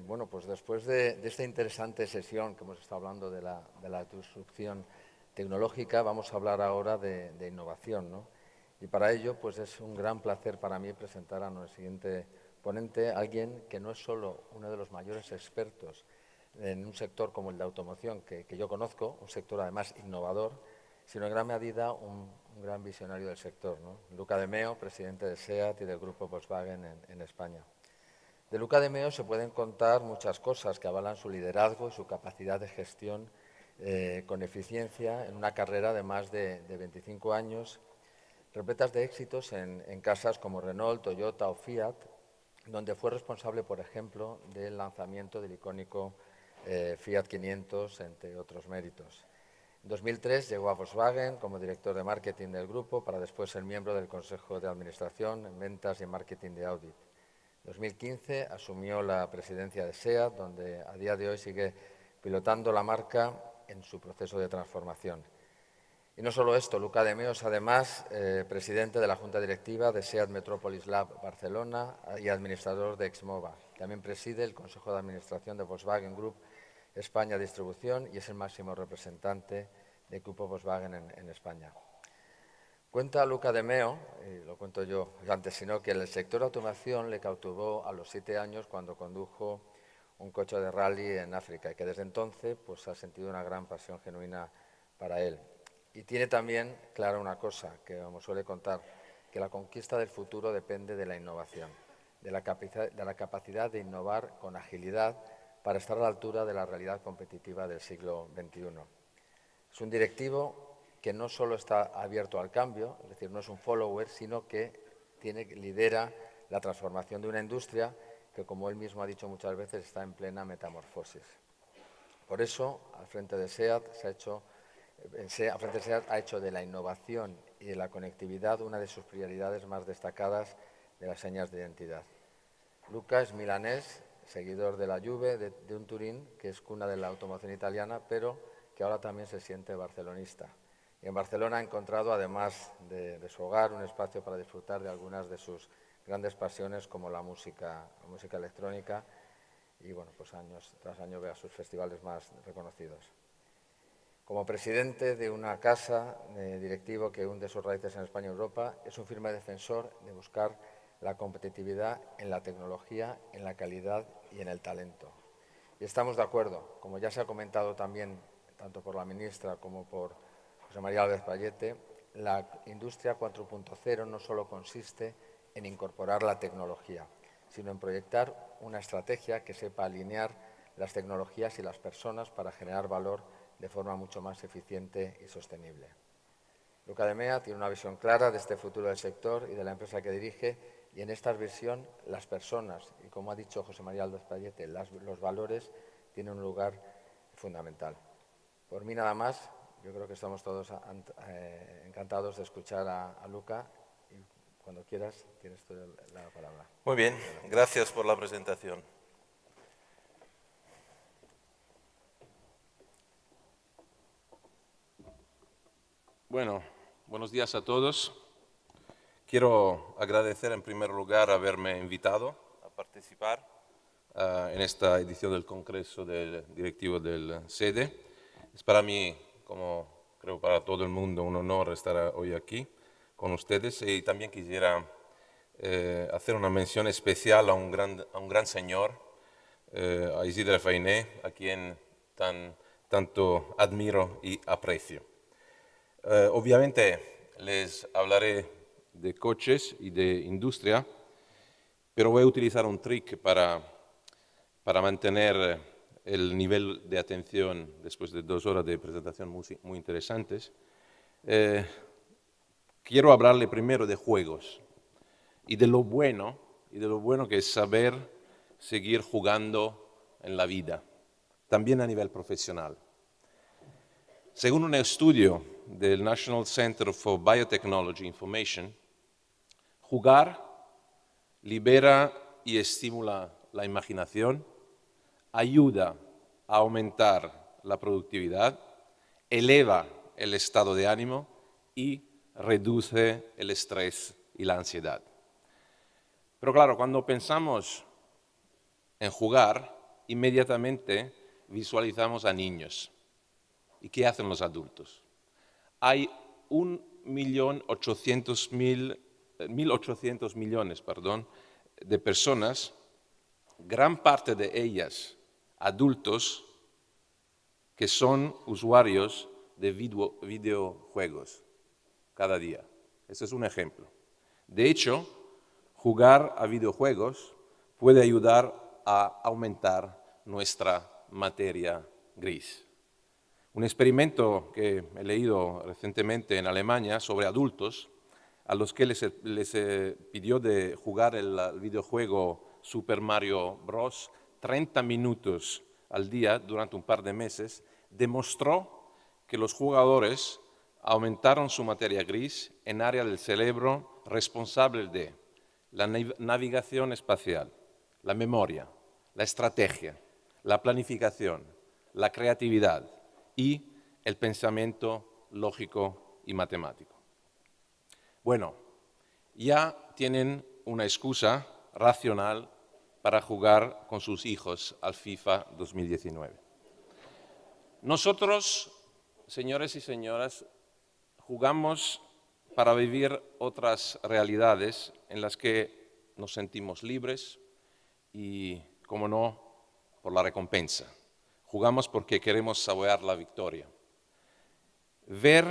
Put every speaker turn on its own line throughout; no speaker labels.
bueno, pues después de, esta interesante sesión que hemos estado hablando de la, de disrupción tecnológica, vamos a hablar ahora de, innovación, Y para ello, pues es un gran placer para mí presentar a nuestro siguiente ponente, alguien que no es solo uno de los mayores expertos en un sector como el de automoción, que, yo conozco, un sector además innovador, sino en gran medida un, gran visionario del sector, Luca de Meo, presidente de SEAT y del grupo Volkswagen en España. De Luca de Meo se pueden contar muchas cosas que avalan su liderazgo y su capacidad de gestión eh, con eficiencia en una carrera de más de, 25 años, repletas de éxitos en, casas como Renault, Toyota o Fiat, donde fue responsable, por ejemplo, del lanzamiento del icónico eh, Fiat 500, entre otros méritos. En 2003 llegó a Volkswagen como director de marketing del grupo para después ser miembro del Consejo de Administración en Ventas y Marketing de Audit. 2015 asumió la presidencia de SEAT, donde a día de hoy sigue pilotando la marca en su proceso de transformación. Y no solo esto, Luca de Meos, es además eh, presidente de la Junta Directiva de SEAT Metropolis Lab Barcelona y administrador de Exmova. También preside el Consejo de Administración de Volkswagen Group España Distribución y es el máximo representante de Grupo Volkswagen en España. Cuenta Luca de Meo, y lo cuento yo antes, sino que el sector de automación le cautivó a los siete años cuando condujo un coche de rally en África y que desde entonces pues, ha sentido una gran pasión genuina para él. Y tiene también clara una cosa que como suele contar, que la conquista del futuro depende de la innovación, de la, de la capacidad de innovar con agilidad para estar a la altura de la realidad competitiva del siglo XXI. Es un directivo que no solo está abierto al cambio, es decir, no es un follower, sino que lidera la transformación de una industria que, como él mismo ha dicho muchas veces, está en plena metamorfosis. Por eso, al frente de SEAT, ha hecho, de la innovación y de la conectividad una de sus prioridades más destacadas de las señas de identidad. Lucas milanés, seguidor de la Juve, de un Turín que es cuna de la automoción italiana, pero que ahora también se siente barcelonista. Y en Barcelona ha encontrado, además de, su hogar, un espacio para disfrutar de algunas de sus grandes pasiones, como la música, electrónica, y bueno, pues años tras año ve a sus festivales más reconocidos. Como presidente de una casa de eh, directivo que hunde sus raíces en España y Europa, es un firme defensor de buscar la competitividad en la tecnología, en la calidad y en el talento. Y estamos de acuerdo, como ya se ha comentado también, tanto por la ministra como por José María Álvarez Pallete, la industria 4.0 no solo consiste en incorporar la tecnología, sino en proyectar una estrategia que sepa alinear las tecnologías y las personas para generar valor de forma mucho más eficiente y sostenible. Luca de tiene una visión clara de este futuro del sector y de la empresa que dirige y en esta visión las personas y, como ha dicho José María Aldo Pallete, los valores tienen un lugar fundamental. Por mí nada más, yo creo que estamos todos eh, encantados de escuchar a, Luca y cuando quieras tienes la palabra. Muy bien, gracias
por la presentación. Bueno, buenos días a todos. Quiero agradecer en primer lugar haberme invitado a participar en esta edición del Congreso del Directivo del SEDE. Es para mí como creo para todo el mundo, un honor estar hoy aquí con ustedes y también quisiera eh, hacer una mención especial a un gran, a un gran señor, eh, a Isidre Fainé, a quien tan, tanto admiro y aprecio. Eh, obviamente les hablaré de coches y de industria, pero voy a utilizar un trick para, para mantener el nivel de atención después de dos horas de presentación muy, interesantes. Eh, quiero hablarle primero de juegos y de lo bueno, y de lo bueno que es saber seguir jugando en la vida, también a nivel profesional. Según un estudio del National Center for Biotechnology Information, jugar libera y estimula la imaginación, ayuda a aumentar la productividad, eleva el estado de ánimo y reduce el estrés y la ansiedad. Pero claro, cuando pensamos en jugar, inmediatamente visualizamos a niños. ¿Y qué hacen los adultos? Hay 1.800 eh, millones perdón, de personas, gran parte de ellas adultos que son usuarios de videojuegos cada día. Ese es un ejemplo. De hecho, jugar a videojuegos puede ayudar a aumentar nuestra materia gris. Un experimento que he leído recientemente en Alemania sobre adultos a los que les, eh, pidió de jugar el videojuego Super Mario Bros 30 minutos al día durante un par de meses, demostró que los jugadores aumentaron su materia gris en área del cerebro responsable de la navegación espacial, la memoria, la estrategia, la planificación, la creatividad y el pensamiento lógico y matemático. Bueno, ya tienen una excusa racional para jugar con sus hijos al FIFA 2019. Nosotros, señores y señoras, jugamos para vivir otras realidades en las que nos sentimos libres y, como no, por la recompensa. Jugamos porque queremos saborear la victoria. Ver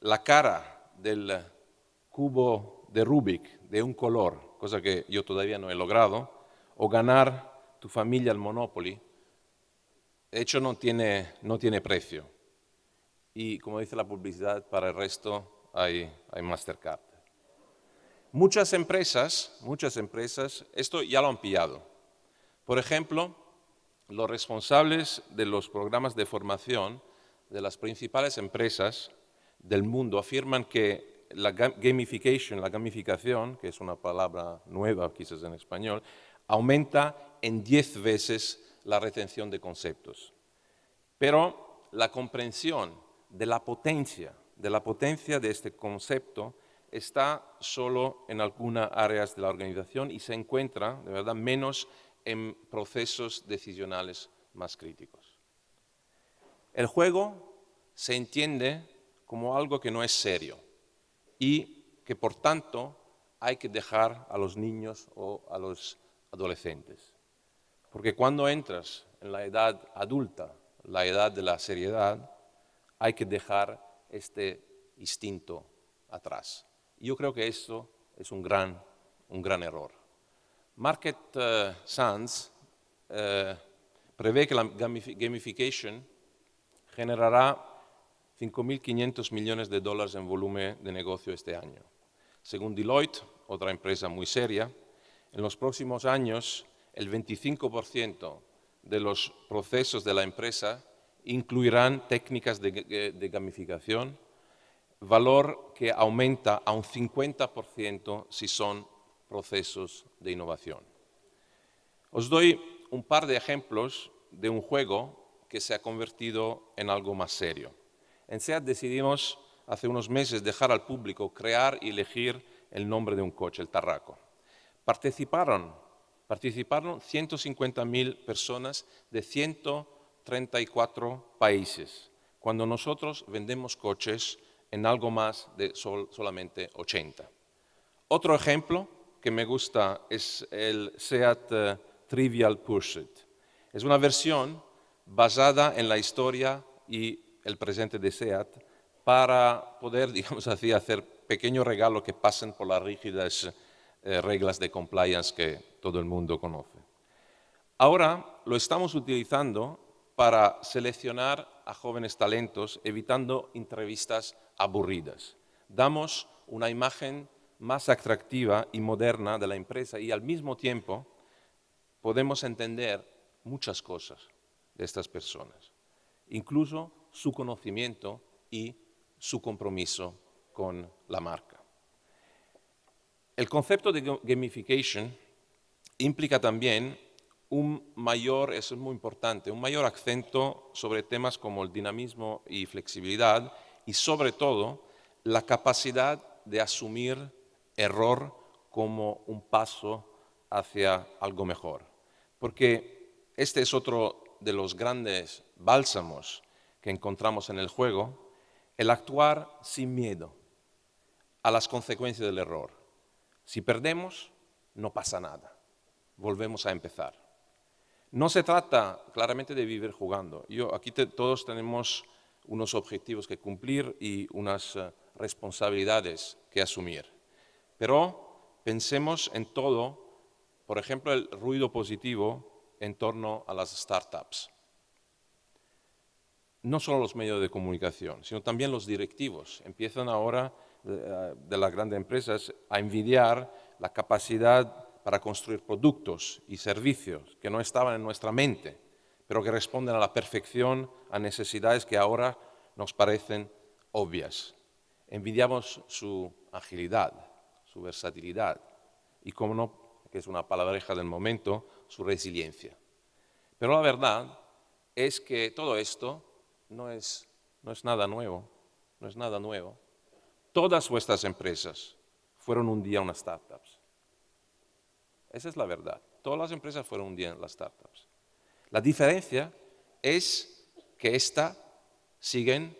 la cara del cubo de Rubik de un color, cosa que yo todavía no he logrado, o ganar tu familia al Monopoly, de hecho no tiene, precio. Y como dice la publicidad, para el resto hay, hay Mastercard. Muchas empresas, muchas empresas, esto ya lo han pillado. Por ejemplo, los responsables de los programas de formación de las principales empresas del mundo afirman que la gamification, la gamificación, que es una palabra nueva quizás en español, aumenta en diez veces la retención de conceptos. Pero la comprensión de la potencia, de la potencia de este concepto está solo en algunas áreas de la organización y se encuentra, de verdad, menos en procesos decisionales más críticos. El juego se entiende como algo que no es serio y que por tanto hay que dejar a los niños o a los adolescentes. Porque cuando entras en la edad adulta, la edad de la seriedad, hay que dejar este instinto atrás. Yo creo que esto es un gran, error. Market eh, eh, prevé que la gamification generará 5.500 millones de dólares en volumen de negocio este año. Según Deloitte, otra empresa muy seria, en los próximos años el 25% de los procesos de la empresa incluirán técnicas de, eh, gamificación, valor que aumenta a un 50% si son procesos de innovación. Os doy un par de ejemplos de un juego que se ha convertido en algo más serio. En SEAT decidimos hace unos meses dejar al público crear y elegir el nombre de un coche, el Tarraco participaron, participaron 150.000 personas de 134 países, cuando nosotros vendemos coches en algo más de solamente 80. Otro ejemplo que me gusta es el SEAT eh, Trivial Pursuit. Es una versión basada en la historia y el presente de SEAT para poder, digamos así, hacer pequeños regalos que pasen por las rígidas eh, reglas de compliance que todo el mundo conoce. Ahora lo estamos utilizando para seleccionar a jóvenes talentos, evitando entrevistas aburridas. Damos una imagen más atractiva y moderna de la empresa y al mismo tiempo podemos entender muchas cosas de estas personas, incluso su conocimiento y su compromiso con la marca. El concepto de gamification implica también un mayor, eso es muy importante, un mayor acento sobre temas como el dinamismo y flexibilidad y sobre todo la capacidad de asumir error como un paso hacia algo mejor. Porque este es otro de los grandes bálsamos que encontramos en el juego, el actuar sin miedo a las consecuencias del error. Si perdemos, no pasa nada. Volvemos a empezar. No se trata claramente de vivir jugando. Yo, aquí todos tenemos unos objetivos que cumplir y unas eh, responsabilidades que asumir. Pero pensemos en todo, por ejemplo, el ruido positivo en torno a las startups. No solo los medios de comunicación, sino también los directivos empiezan ahora eh, de las grandes empresas a envidiar la capacidad para construir productos y servicios que no estaban en nuestra mente, pero que responden a la perfección a necesidades que ahora nos parecen obvias. Envidiamos su agilidad, su versatilidad y, como no, que es una palabreja del momento, su resiliencia. Pero la verdad es que todo esto no es, no es nada nuevo, no es nada nuevo Todas vuestras empresas fueron un día unas startups. Esa es la verdad. Todas las empresas fueron un día las startups. La diferencia es que esta siguen,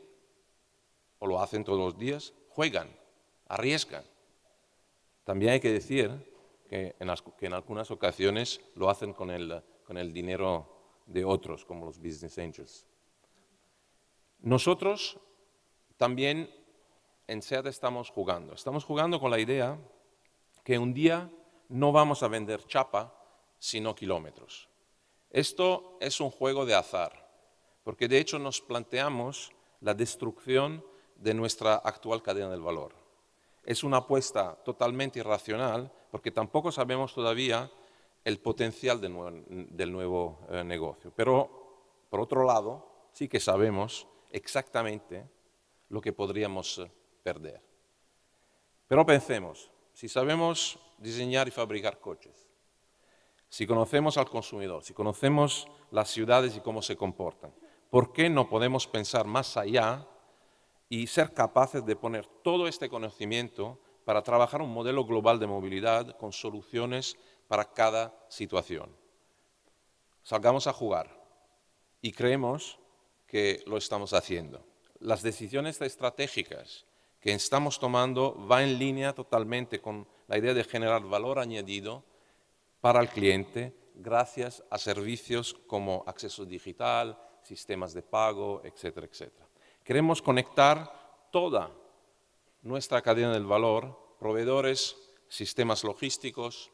o lo hacen todos los días, juegan, arriesgan. También hay que decir que en, algunas ocasiones lo hacen con el, con el dinero de otros, como los business angels. Nosotros también en SEAT estamos jugando? Estamos jugando con la idea que un día no vamos a vender chapa, sino kilómetros. Esto es un juego de azar, porque de hecho nos planteamos la destrucción de nuestra actual cadena del valor. Es una apuesta totalmente irracional, porque tampoco sabemos todavía el potencial del nuevo, eh, negocio. Pero, por otro lado, sí que sabemos exactamente lo que podríamos eh, perder. Pero pensemos, si sabemos diseñar y fabricar coches, si conocemos al consumidor, si conocemos las ciudades y cómo se comportan, ¿por qué no podemos pensar más allá y ser capaces de poner todo este conocimiento para trabajar un modelo global de movilidad con soluciones para cada situación? Salgamos a jugar y creemos que lo estamos haciendo. Las decisiones estratégicas que estamos tomando va en línea totalmente con la idea de generar valor añadido para el cliente gracias a servicios como acceso digital, sistemas de pago, etcétera, etcétera. Queremos conectar toda nuestra cadena del valor, proveedores, sistemas logísticos,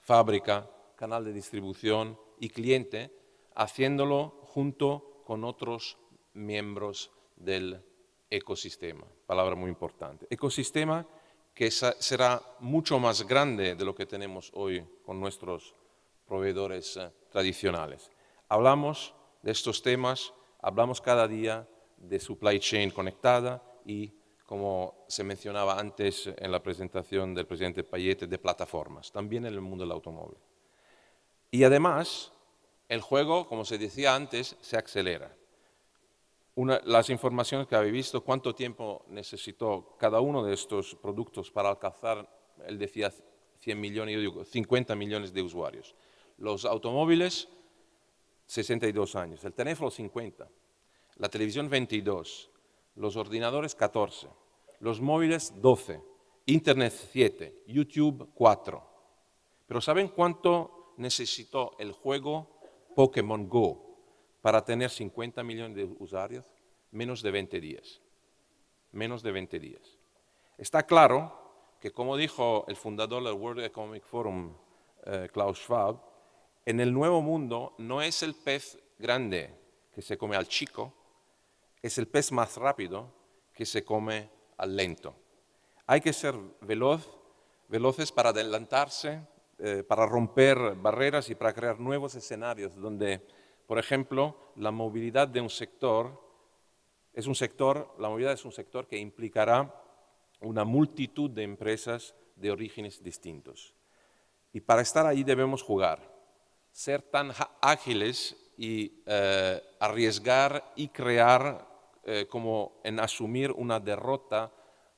fábrica, canal de distribución y cliente, haciéndolo junto con otros miembros del ecosistema, palabra muy importante. Ecosistema que será mucho más grande de lo que tenemos hoy con nuestros proveedores eh, tradicionales. Hablamos de estos temas, hablamos cada día de supply chain conectada y, como se mencionaba antes en la presentación del presidente Payete, de plataformas, también en el mundo del automóvil. Y además, el juego, como se decía antes, se acelera las informaciones que habéis visto, cuánto tiempo necesitó cada uno de estos productos para alcanzar, él decía 100 millones, yo digo 50 millones de usuarios. Los automóviles, 62 años. El teléfono, 50. La televisión, 22. Los ordenadores, 14. Los móviles, 12. Internet, 7. YouTube, 4. Pero ¿saben cuánto necesitó el juego Pokémon Go? para tener 50 millones de usuarios, menos de 20 días. Menos de 20 días. Está claro que, como dijo el fundador del World Economic Forum, eh, Klaus Schwab, en el nuevo mundo no es el pez grande que se come al chico, es el pez más rápido que se come al lento. Hay que ser veloz, veloces para adelantarse, eh, para romper barreras y para crear nuevos escenarios donde por ejemplo, la movilidad de un sector es un sector, la movilidad es un sector que implicará una multitud de empresas de orígenes distintos. Y para estar ahí debemos jugar, ser tan ágiles y eh, arriesgar y crear eh, como en asumir una derrota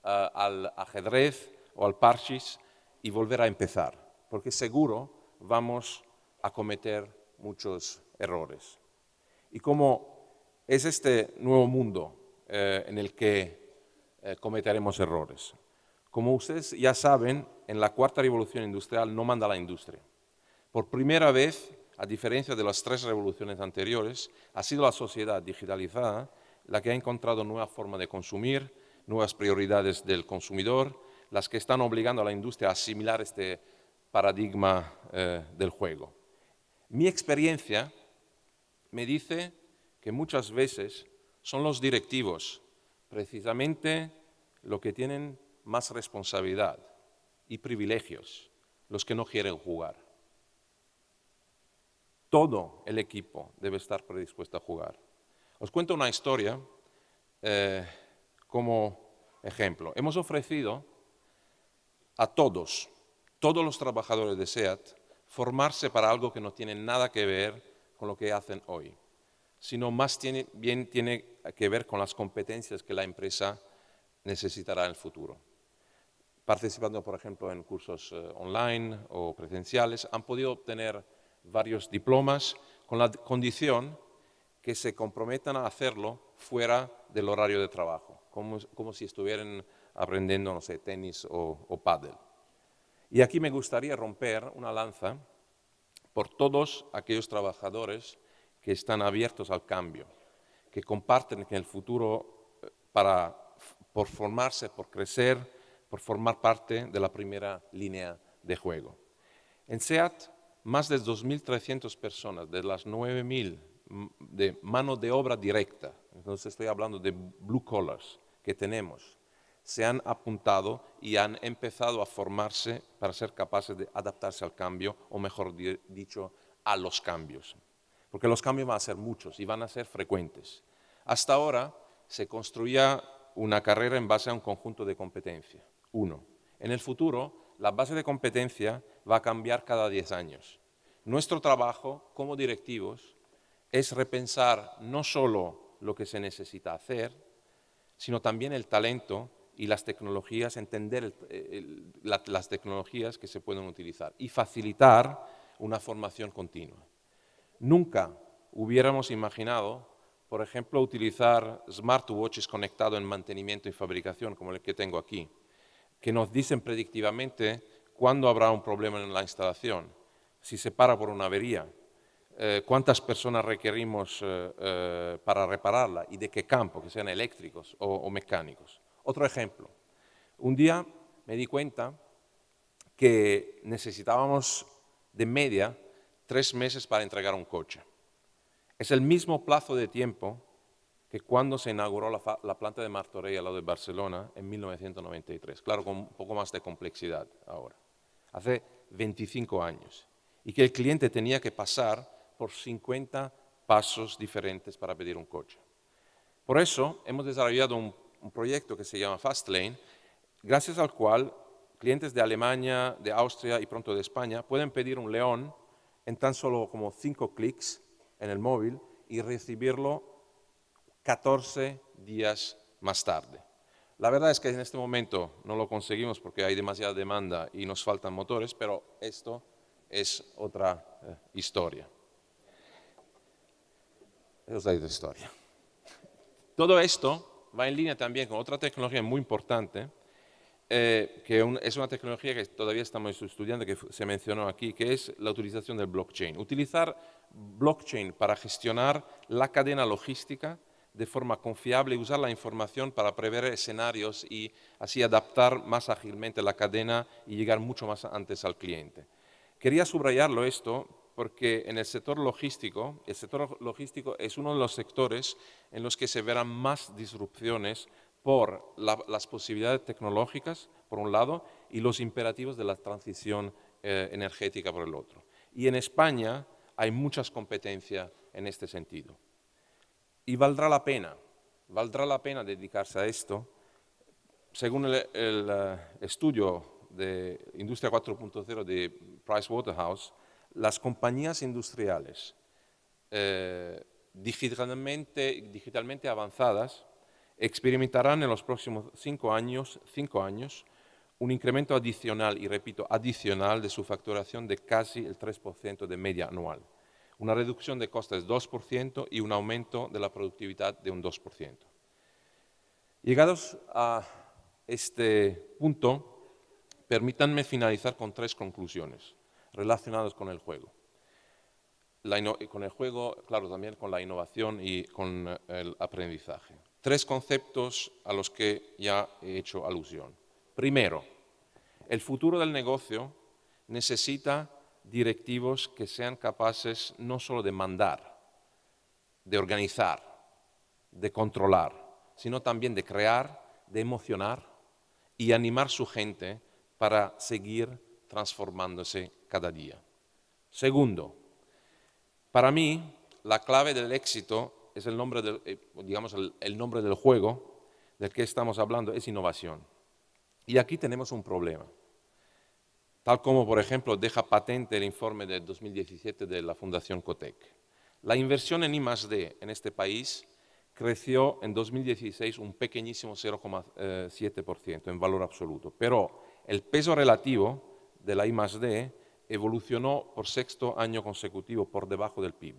eh, al ajedrez o al parchis y volver a empezar, porque seguro vamos a cometer muchos errores. Y cómo es este nuevo mundo eh, en el que eh, cometeremos errores. Como ustedes ya saben, en la cuarta revolución industrial no manda la industria. Por primera vez, a diferencia de las tres revoluciones anteriores, ha sido la sociedad digitalizada la que ha encontrado nueva forma de consumir, nuevas prioridades del consumidor, las que están obligando a la industria a asimilar este paradigma eh, del juego. Mi experiencia me dice que muchas veces son los directivos precisamente los que tienen más responsabilidad y privilegios, los que no quieren jugar. Todo el equipo debe estar predispuesto a jugar. Os cuento una historia eh, como ejemplo. Hemos ofrecido a todos, todos los trabajadores de SEAT, formarse para algo que no tiene nada que ver lo que hacen hoy, sino más bien tiene que ver con las competencias que la empresa necesitará en el futuro. Participando, por ejemplo, en cursos eh, online o presenciales, han podido obtener varios diplomas con la condición que se comprometan a hacerlo fuera del horario de trabajo, como, como si estuvieran aprendiendo, no sé, tenis o, o pádel. Y aquí me gustaría romper una lanza por todos aquellos trabajadores que están abiertos al cambio, que comparten en el futuro eh, por formarse, por crecer, por formar parte de la primera línea de juego. En SEAT, más de 2.300 personas, de las 9.000 de mano de obra directa, entonces estoy hablando de blue collars que tenemos, se han apuntado y han empezado a formarse para ser capaces de adaptarse al cambio, o mejor dicho, a los cambios. Porque los cambios van a ser muchos y van a ser frecuentes. Hasta ahora se construía una carrera en base a un conjunto de competencias. Uno. En el futuro, la base de competencia va a cambiar cada 10 años. Nuestro trabajo como directivos es repensar no solo lo que se necesita hacer, sino también el talento y las tecnologías, entender las tecnologías que se pueden utilizar y facilitar una formación continua. Nunca hubiéramos imaginado, por ejemplo, utilizar smartwatches conectados en mantenimiento y fabricación, como el que tengo aquí, que nos dicen predictivamente cuándo habrá un problema en la instalación, si se para por una avería, eh, cuántas personas requerimos eh, eh, para repararla y de qué campo, que sean eléctricos o mecánicos. Otro ejemplo. Un día me di cuenta que necesitábamos de media tres meses para entregar un coche. Es el mismo plazo de tiempo que cuando se inauguró la, planta de Martorell al lado de Barcelona en 1993. Claro, con un poco más de complejidad ahora. Hace 25 años. Y que el cliente tenía que pasar por 50 pasos diferentes para pedir un coche. Por eso hemos desarrollado un un proyecto que se llama Fastlane, gracias al cual clientes de Alemania, de Austria y pronto de España pueden pedir un león en tan solo como cinco clics en el móvil y recibirlo 14 días más tarde. La verdad es que en este momento no lo conseguimos porque hay demasiada demanda y nos faltan motores, pero esto es otra eh, historia. Es otra historia. Todo esto va en línea también con otra tecnología muy importante, eh, que es una tecnología que todavía estamos estudiando, que se mencionó aquí, que es la utilización del blockchain. Utilizar blockchain para gestionar la cadena logística de forma confiable y usar la información para prever escenarios y así adaptar más ágilmente la cadena y llegar mucho más antes al cliente. Quería subrayarlo esto porque en el sector logístico, el sector logístico es uno de los sectores en los que se verán más disrupciones por las posibilidades tecnológicas, por un lado, y los imperativos de la transición eh, energética, por el otro. Y en España hay muchas competencias en este sentido. Y valdrá la pena, valdrá la pena dedicarse a esto. Según el, el eh, estudio de Industria 4.0 de Pricewaterhouse, las compañías industriales eh, digitalmente, avanzadas experimentarán en los próximos cinco años, cinco años un incremento adicional, y repito, adicional de su facturación de casi el 3% de media anual, una reducción de costes del 2% y un aumento de la productividad de un 2%. Llegados a este punto, permítanme finalizar con tres conclusiones relacionados con el juego. con el juego, claro, también con la innovación y con eh, el aprendizaje. Tres conceptos a los que ya he hecho alusión. Primero, el futuro del negocio necesita directivos que sean capaces no solo de mandar, de organizar, de controlar, sino también de crear, de emocionar y animar su gente para seguir transformándose cada día. Segundo, para mí la clave del éxito es el nombre del, eh, digamos, el, nombre del juego del que estamos hablando, es innovación. Y aquí tenemos un problema tal como por ejemplo deja patente el informe del 2017 de la Fundación Cotec. La inversión en I+D en este país creció en 2016 un pequeñísimo 0,7% eh, en valor absoluto, pero el peso relativo de la I+D evolucionó por sexto año consecutivo por debajo del PIB,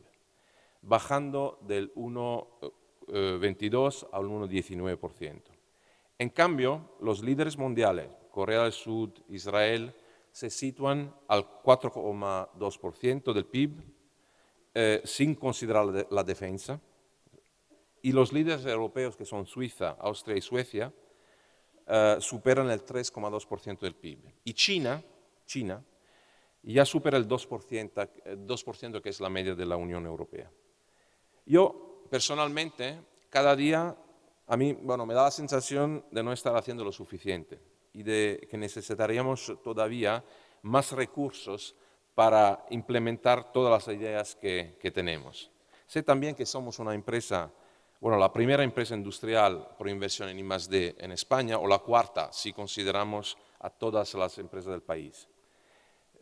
bajando del 1,22 eh, eh, al 1,19%. En cambio, los líderes mundiales, Corea del Sur, Israel, se sitúan al 4,2% del PIB, eh, sin considerar la, defensa, y los líderes europeos, que son Suiza, Austria y Suecia, superan el 3,2% del PIB. Y China, China y ya supera el 2%, eh, que es la media de la Unión Europea. Yo, personalmente, cada día a mí, bueno, me da la sensación de no estar haciendo lo suficiente y de que necesitaríamos todavía más recursos para implementar todas las ideas que, que tenemos. Sé también que somos una empresa, bueno, la primera empresa industrial por inversión en I+.D. en España, o la cuarta si consideramos a todas las empresas del país.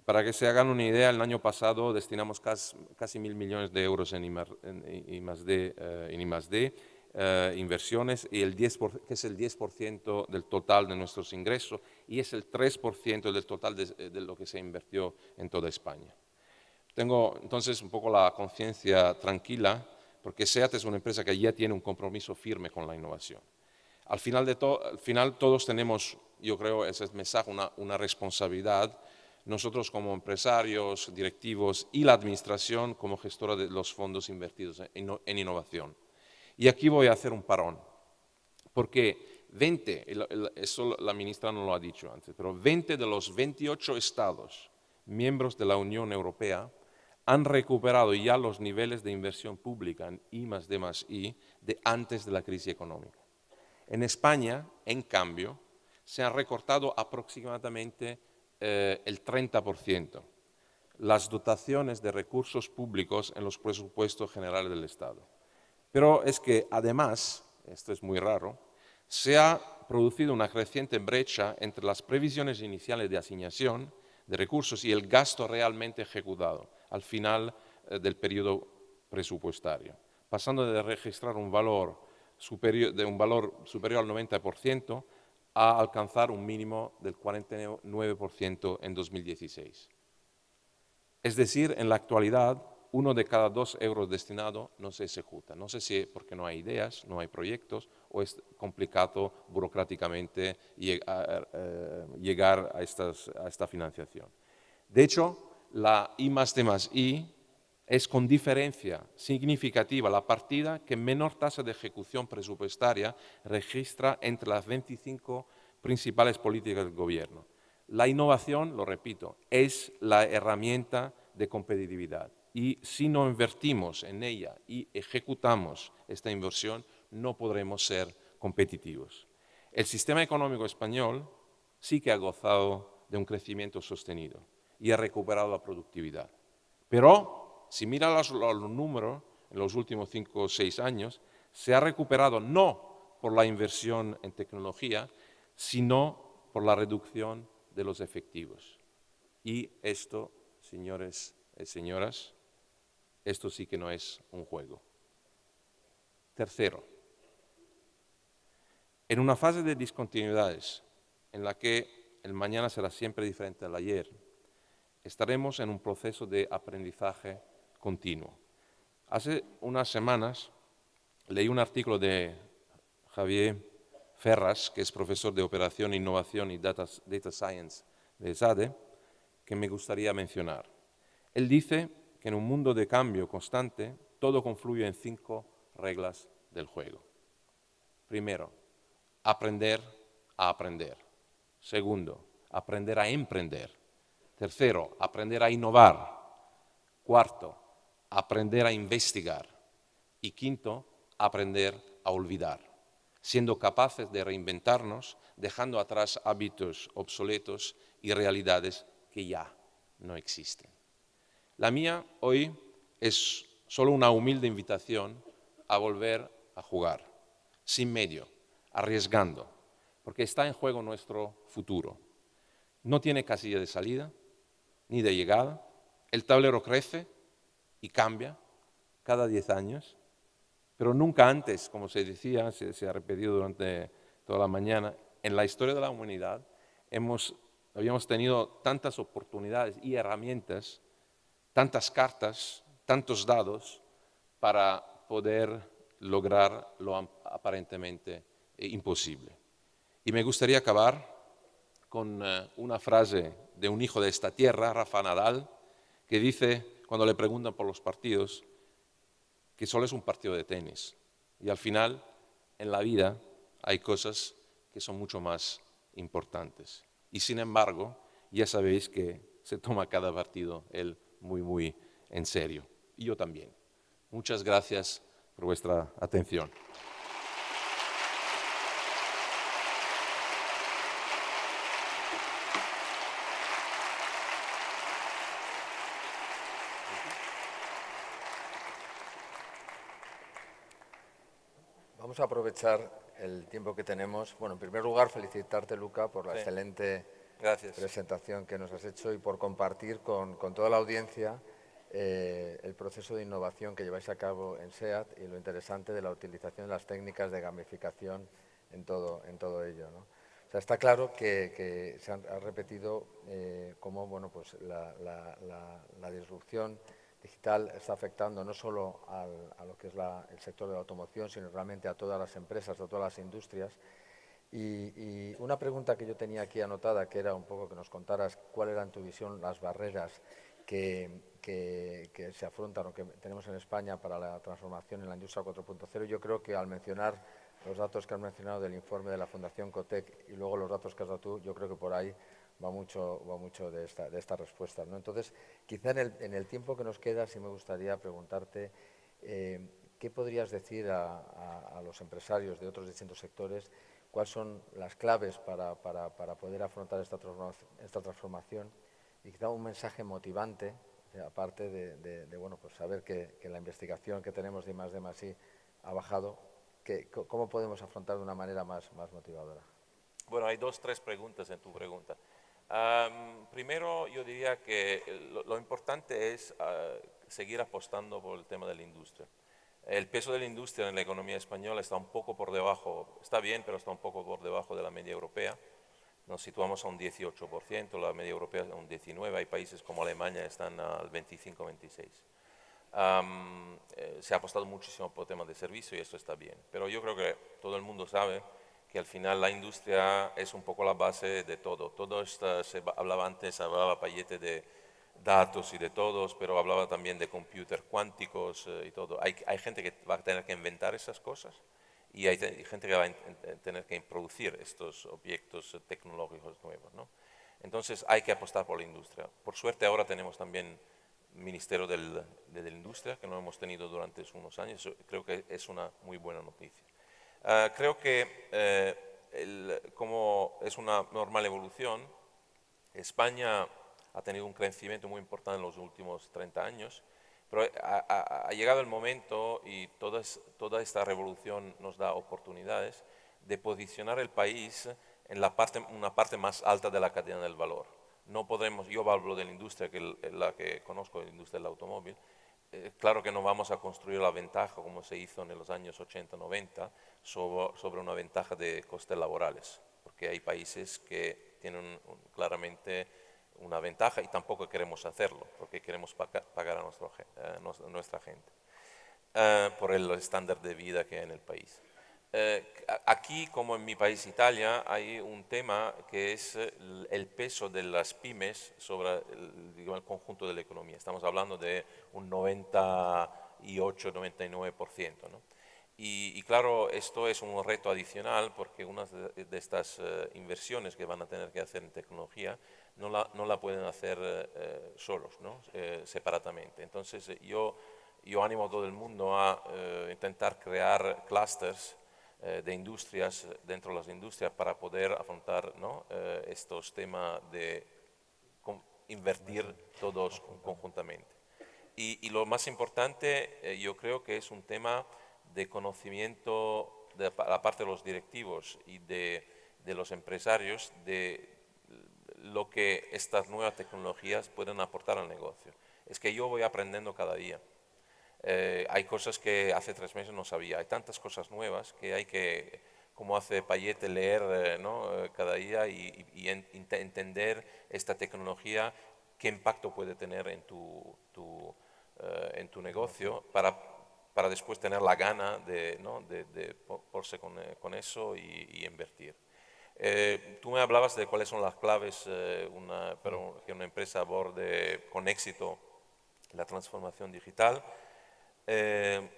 Para que se hagan una idea, el año pasado destinamos casi, mil millones de euros en I+D, eh, eh, inversiones, y el 10 que es el 10% del total de nuestros ingresos y es el 3% del total de, lo que se invirtió en toda España. Tengo entonces un poco la conciencia tranquila porque SEAT es una empresa que ya tiene un compromiso firme con la innovación. Al final, de al final todos tenemos, yo creo, ese mensaje, una responsabilidad nosotros como empresarios, directivos y la administración como gestora de los fondos invertidos en, innovación. Y aquí voy a hacer un parón, porque 20, eso la ministra no lo ha dicho antes, pero 20 de los 28 estados miembros de la Unión Europea han recuperado ya los niveles de inversión pública en I más D I de antes de la crisis económica. En España, en cambio, se han recortado aproximadamente eh, el 30%, las dotaciones de recursos públicos en los presupuestos generales del Estado. Pero es que además, esto es muy raro, se ha producido una creciente brecha entre las previsiones iniciales de asignación de recursos y el gasto realmente ejecutado al final eh, del periodo presupuestario, pasando de registrar un valor superior, de un valor superior al 90% a alcanzar un mínimo del 49% en 2016. Es decir, en la actualidad, uno de cada dos euros destinado no se ejecuta. No sé si es porque no hay ideas, no hay proyectos, o es complicado burocráticamente llegar, eh, a, esta financiación. De hecho, la I más D I es con diferencia significativa la partida que menor tasa de ejecución presupuestaria registra entre las 25 principales políticas del Gobierno. La innovación, lo repito, es la herramienta de competitividad y si no invertimos en ella y ejecutamos esta inversión, no podremos ser competitivos. El sistema económico español sí que ha gozado de un crecimiento sostenido y ha recuperado la productividad, pero si mira los, números, en los últimos cinco o seis años, se ha recuperado no por la inversión en tecnología, sino por la reducción de los efectivos. Y esto, señores y eh, señoras, esto sí que no es un juego. Tercero, en una fase de discontinuidades en la que el mañana será siempre diferente al ayer, estaremos en un proceso de aprendizaje continuo. Hace unas semanas leí un artículo de Javier Ferras, que es profesor de Operación, Innovación y Data, Science de SADE, que me gustaría mencionar. Él dice que en un mundo de cambio constante, todo confluye en cinco reglas del juego. Primero, aprender a aprender. Segundo, aprender a emprender. Tercero, aprender a innovar. Cuarto, aprender a investigar. Y quinto, aprender a olvidar, siendo capaces de reinventarnos, dejando atrás hábitos obsoletos y realidades que ya no existen. La mía hoy es solo una humilde invitación a volver a jugar, sin medio, arriesgando, porque está en juego nuestro futuro. No tiene casilla de salida ni de llegada, el tablero crece y cambia cada diez años, pero nunca antes, como se decía, se, ha repetido durante toda la mañana, en la historia de la humanidad habíamos tenido tantas oportunidades y herramientas, tantas cartas, tantos dados para poder lograr lo aparentemente eh, imposible. Y me gustaría acabar con eh, una frase de un hijo de esta tierra, Rafa Nadal, que dice, cuando le preguntan por los partidos, que solo es un partido de tenis. Y al final, en la vida, hay cosas que son mucho más importantes. Y sin embargo, ya sabéis que se toma cada partido él muy, muy en serio. Y yo también. Muchas gracias por vuestra atención.
Vamos a aprovechar el tiempo que tenemos. Bueno, en primer lugar, felicitarte, Luca, por la excelente presentación que nos has hecho y por compartir con, toda la audiencia eh, el proceso de innovación que lleváis a cabo en SEAT y lo interesante de la utilización de las técnicas de gamificación en todo, ello. está claro que, se ha repetido eh, cómo bueno, pues la disrupción digital está afectando no solo a lo que es el sector de la automoción, sino realmente a todas las empresas, a todas las industrias. Y, una pregunta que yo tenía aquí anotada, que era un poco que nos contaras cuál eran tu visión las barreras que, que se afrontan o que tenemos en España para la transformación en la industria 4.0. Yo creo que al mencionar los datos que has mencionado del informe de la Fundación COTEC y luego los datos que has dado tú, yo creo que por ahí va mucho, va mucho de, esta, de estas respuestas. ¿no? Entonces, quizá en el, en el, tiempo que nos queda, sí me gustaría preguntarte eh, qué podrías decir a, los empresarios de otros distintos sectores, cuáles son las claves para, poder afrontar esta transformación, esta y quizá un mensaje motivante, aparte de, bueno, pues saber que, la investigación que tenemos de más de más I ha bajado, ¿cómo podemos afrontar de una manera más, más motivadora?
Bueno, hay dos, tres preguntas en tu pregunta primero, yo diría que lo, importante es ah, seguir apostando por el tema de la industria. El peso de la industria en la economía española está un poco por debajo, está bien, pero está un poco por debajo de la media europea. Nos situamos a un 18%, la media europea a un 19%, hay países como Alemania que están al 25-26%. Eh, se ha apostado muchísimo por temas de servicio y eso está bien, pero yo creo que todo el mundo sabe que al final la industria es un poco la base de todo. Todo esto, se hablaba antes, hablaba Payete de datos y de todos, pero hablaba también de computer cuánticos eh, y todo. Hay, gente que va a tener que inventar esas cosas y hay gente que va a tener que producir estos objetos tecnológicos nuevos. Entonces hay que apostar por la industria. Por suerte ahora tenemos también Ministerio de la Industria, que no hemos tenido durante unos años. Creo que es una muy buena noticia. Ah, creo que, eh, como es una normal evolución, España ha tenido un crecimiento muy importante en los últimos 30 años, pero ha, llegado el momento y toda esta revolución nos da oportunidades de posicionar el país en una parte más alta de la cadena del valor. No podremos, yo hablo de la industria, que la que conozco, la industria del automóvil, eh, claro que no vamos a construir la ventaja como se hizo en los años 80-90 sobre, una ventaja de costes laborales, porque hay países que tienen claramente una ventaja y tampoco queremos hacerlo, porque queremos pagar, a, nuestra gente eh, por el estándar de vida que hay en el país. Eh, aquí, como en mi país Italia, hay un tema que es eh, el peso de las pymes sobre el, conjunto de la economía. Estamos hablando de un 98-99%. ¿no? Y, y, claro, esto es un reto adicional porque una de, estas eh, inversiones que van a tener que hacer en tecnología no la, no la pueden hacer solos, ¿no? separadamente. Entonces yo, yo animo a todo el mundo a intentar crear clusters eh, de industrias eh, dentro de las industrias para poder afrontar ¿no? Eh, estos temas de invertir todos conjuntamente. Y, lo más importante, yo creo que es un tema de conocimiento de la parte de los directivos y de, de los empresarios de lo que estas nuevas tecnologías pueden aportar al negocio. Es que yo voy aprendiendo cada día. Eh, hay cosas que hace tres meses no sabía, hay tantas cosas nuevas que hay que, como hace Payet, leer eh, eh, cada día y, entender esta tecnología, qué impacto puede tener en tu, negocio para, después tener la gana de, ¿no? porse con, eso y, invertir. tú me hablabas de cuáles son las claves para que una empresa aborde con éxito la transformación digital. Eh,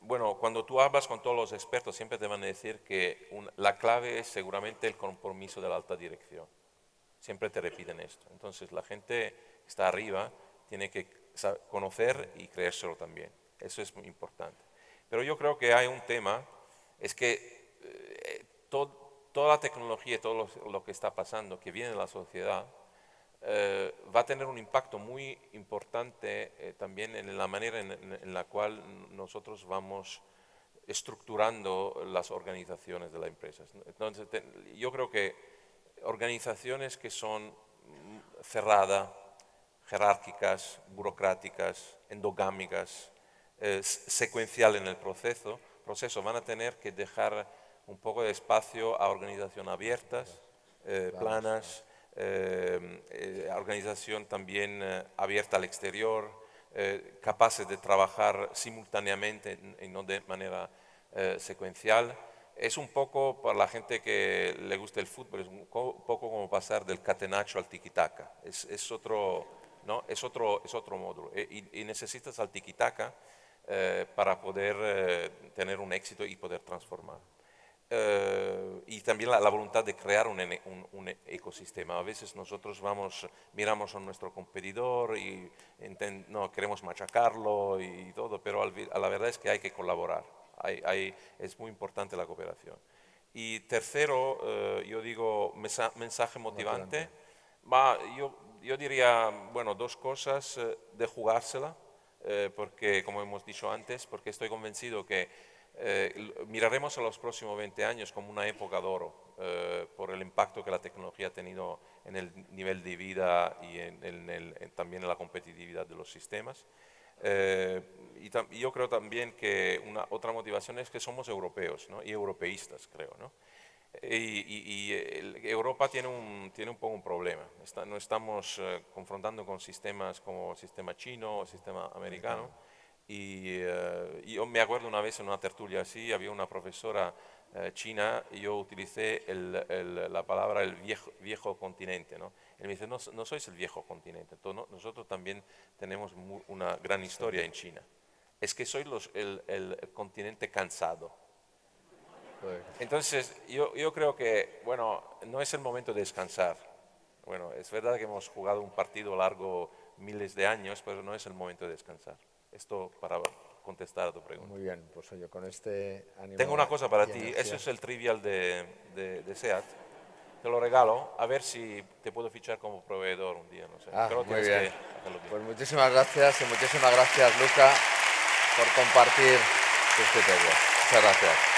bueno, cuando tú hablas con todos los expertos, siempre te van a decir que la clave es seguramente el compromiso de la alta dirección. Siempre te repiten esto. Entonces, la gente que está arriba tiene que conocer y creérselo también. Eso es muy importante. Pero yo creo que hay un tema, es que eh, eh, toda la tecnología, y todo lo, que está pasando, que viene de la sociedad, eh, va a tener un impacto muy importante eh, también en la manera en, la cual nosotros vamos estructurando las organizaciones de las empresas. Entonces, yo creo que organizaciones que son cerradas, jerárquicas, burocráticas, endogámicas, eh, secuencial en el proceso, proceso, van a tener que dejar un poco de espacio a organizaciones abiertas, eh, planas, Em, eh, organización también eh, abierta al exterior, eh, capaces de trabajar simultáneamente y no de manera secuencial. Es un poco, para la gente que le gusta el fútbol, es un poco como pasar del catenacho al tiquitaca. Es, otro, ¿no? es, otro, es módulo. E, y, necesitas al tiquitaca para poder tener un éxito y poder transformar. Eh, y también la, voluntad de crear un, ecosistema. A veces nosotros vamos, miramos a nuestro competidor y no, queremos machacarlo y todo, pero la verdad es que hay que colaborar. es muy importante la cooperación. Y tercero, eh, yo digo mensaje motivante. Va, yo, yo, diría, bueno, dos cosas eh, de jugársela, porque como hemos dicho antes, porque estoy convencido que eh, miraremos a los próximos 20 años como una época de oro eh, por el impacto que la tecnología ha tenido en el nivel de vida y en, también en la competitividad de los sistemas. Eh, y, yo creo también que una, otra motivación es que somos europeos y europeístas, creo. Y, Europa tiene un, tiene un poco un problema. no estamos confrontando con sistemas como el sistema chino o el sistema americano eh, y yo me acuerdo una vez en una tertulia así, había una profesora eh, china y yo utilicé la palabra el viejo, viejo continente. ¿no? Él me dice, no, sois el viejo continente, nosotros también tenemos una gran historia en China. Es que soy el, el, continente cansado. Pues. Entonces, yo, yo creo que, bueno, no es el momento de descansar. Bueno, es verdad que hemos jugado un partido largo miles de años, pero no es el momento de descansar. Esto para contestar a tu pregunta. Muy bien,
pues yo con este ánimo Tengo una cosa para ti, ese es
el trivial de, SEAT. Te lo regalo, a ver si te puedo fichar como proveedor un día, no sé. Ah, muy bien.
Pues muchísimas gracias y muchísimas gracias, Luca, por compartir este tema. Muchas gracias.